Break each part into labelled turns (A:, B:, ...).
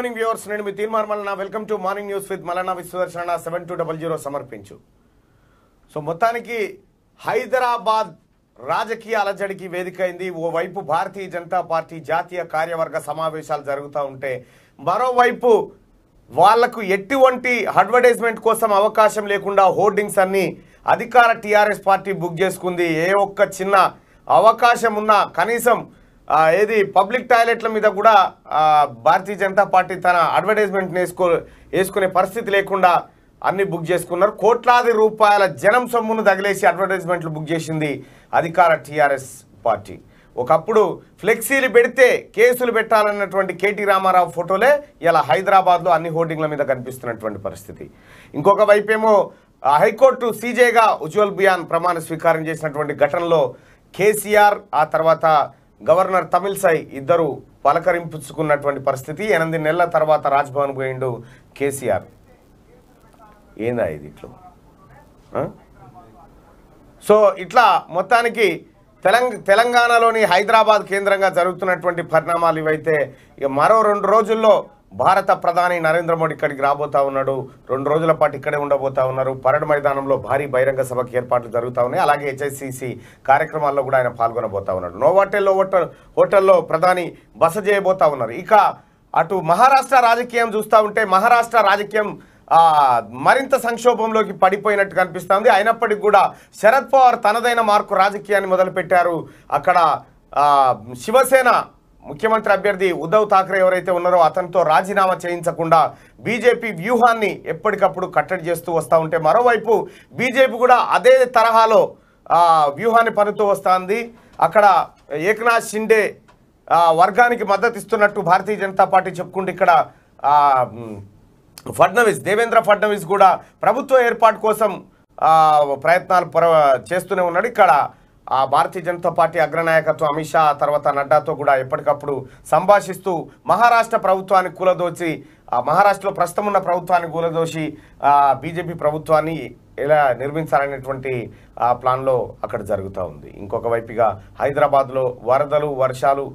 A: morning viewers నేను మీ Teenmaar Mallanna welcome to morning news with Mallanna విశ్వదర్శన సెవెన్ టూ డబల్ జీరో సమర్పించు సో మొత్తానికి హైదరాబాద్ రాజకీయ అలజడికి వేదికైంది ఓవైపు భారతీయ జనతా పార్టీ జాతీయ కార్యవర్గ సమావేశాలు జరుగుతూ ఉంటే మరోవైపు వాళ్లకు ఎటువంటి అడ్వర్టైజ్మెంట్ కోసం అవకాశం లేకుండా హోర్డింగ్స్ అన్ని అధికార టీఆర్ఎస్ పార్టీ బుక్ చేసుకుంది ఏ ఒక్క చిన్న అవకాశం ఉన్నా కనీసం ఏది పబ్లిక్ టాయిలెట్ల మీద కూడా భారతీయ జనతా పార్టీ తన అడ్వర్టైజ్మెంట్ వేసుకో వేసుకునే పరిస్థితి లేకుండా అన్ని బుక్ చేసుకున్నారు కోట్లాది రూపాయల జనం సొమ్మును తగిలేసి అడ్వర్టైజ్మెంట్లు బుక్ చేసింది అధికార టీఆర్ఎస్ పార్టీ ఒకప్పుడు ఫ్లెక్సీలు పెడితే కేసులు పెట్టాలన్నటువంటి కేటీ రామారావు ఫోటోలే ఇలా హైదరాబాద్లో అన్ని హోర్డింగ్ల మీద కనిపిస్తున్నటువంటి పరిస్థితి ఇంకొక వైపేమో హైకోర్టు సీజేగా ఉజ్వల్ బియాన్ ప్రమాణ స్వీకారం చేసినటువంటి ఘటనలో కేసీఆర్ ఆ తర్వాత గవర్నర్ తమిళసాయి ఇద్దరు పలకరింపుచ్చుకున్నటువంటి పరిస్థితి ఎనిమిది నెలల తర్వాత రాజ్భవన్ పోయిండు కేసీఆర్ ఏందా ఇది ఇట్లు సో ఇట్లా మొత్తానికి తెలంగ తెలంగాణలోని హైదరాబాద్ కేంద్రంగా జరుగుతున్నటువంటి పరిణామాలు ఇవైతే ఇక మరో రెండు రోజుల్లో భారత ప్రధాని నరేంద్ర మోడీ ఇక్కడికి రాబోతా ఉన్నాడు రెండు రోజుల పాటు ఇక్కడే ఉండబోతా ఉన్నారు పరడ్ మైదానంలో భారీ బహిరంగ సభకు ఏర్పాట్లు జరుగుతూ ఉన్నాయి అలాగే హెచ్ఐసిసి కార్యక్రమాల్లో కూడా ఆయన పాల్గొనబోతా ఉన్నాడు నోవాటెల్లో హోటల్ హోటల్లో ప్రధాని బస చేయబోతా ఉన్నారు ఇక అటు మహారాష్ట్ర రాజకీయం చూస్తూ ఉంటే మహారాష్ట్ర రాజకీయం మరింత సంక్షోభంలోకి పడిపోయినట్టు కనిపిస్తుంది అయినప్పటికీ కూడా శరద్ పవార్ తనదైన మార్కు రాజకీయాన్ని మొదలుపెట్టారు అక్కడ శివసేన ముఖ్యమంత్రి అభ్యర్థి ఉద్దవ్ ఠాక్రే ఎవరైతే ఉన్నారో అతనితో రాజీనామా చేయించకుండా బీజేపీ వ్యూహాన్ని ఎప్పటికప్పుడు కట్టడి చేస్తూ వస్తూ ఉంటే మరోవైపు బీజేపీ కూడా అదే తరహాలో వ్యూహాన్ని పనుతూ వస్తుంది అక్కడ ఏకనాథ్ షిండే వర్గానికి మద్దతు ఇస్తున్నట్టు భారతీయ జనతా పార్టీ చెప్పుకుంటే ఇక్కడ ఫడ్నవీస్ దేవేంద్ర ఫడ్నవీస్ కూడా ప్రభుత్వ ఏర్పాటు కోసం ప్రయత్నాలు చేస్తూనే ఉన్నాడు ఇక్కడ ఆ భారతీయ జనతా పార్టీ అగ్రనాయకత్వం అమిత్ షా తర్వాత నడ్డాతో కూడా ఎప్పటికప్పుడు సంభాషిస్తూ మహారాష్ట్ర ప్రభుత్వాన్ని కూలదోచి మహారాష్ట్రలో ప్రస్తుతం ఉన్న ప్రభుత్వాన్ని కూలదోసి బీజేపీ ప్రభుత్వాన్ని ఎలా నిర్మించాలనేటువంటి ప్లాన్లో అక్కడ జరుగుతూ ఉంది ఇంకొక వైపుగా హైదరాబాద్లో వరదలు వర్షాలు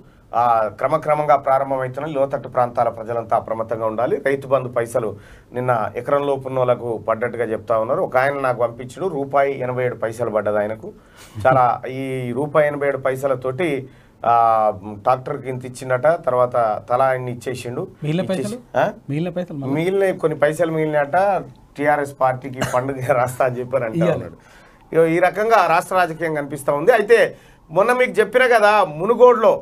A: క్రమక్రమంగా ప్రారంభమవుతున్న లోతట్టు ప్రాంతాల ప్రజలంతా అప్రమత్తంగా ఉండాలి రైతు బంధు పైసలు నిన్న ఎకరం లోపున్నోళ్లకు పడ్డట్టుగా చెప్తా ఉన్నారు ఒక ఆయన నాకు పంపించడు రూపాయి ఎనభై ఏడు పైసలు పడ్డది ఆయనకు చాలా ఈ రూపాయి ఎనభై ఏడు పైసలతోటి ట్రాక్టర్కి ఇంత ఇచ్చిండట తర్వాత తల ఆయన ఇచ్చేసిండు మిగిలిన కొన్ని పైసలు మిగిలినట టీఆర్ఎస్ పార్టీకి పండుగ రాస్తా అని చెప్పారు అన్నాడు ఈ రకంగా రాష్ట్ర రాజకీయం కనిపిస్తూ ఉంది అయితే మొన్న మీకు చెప్పిన కదా మునుగోడులో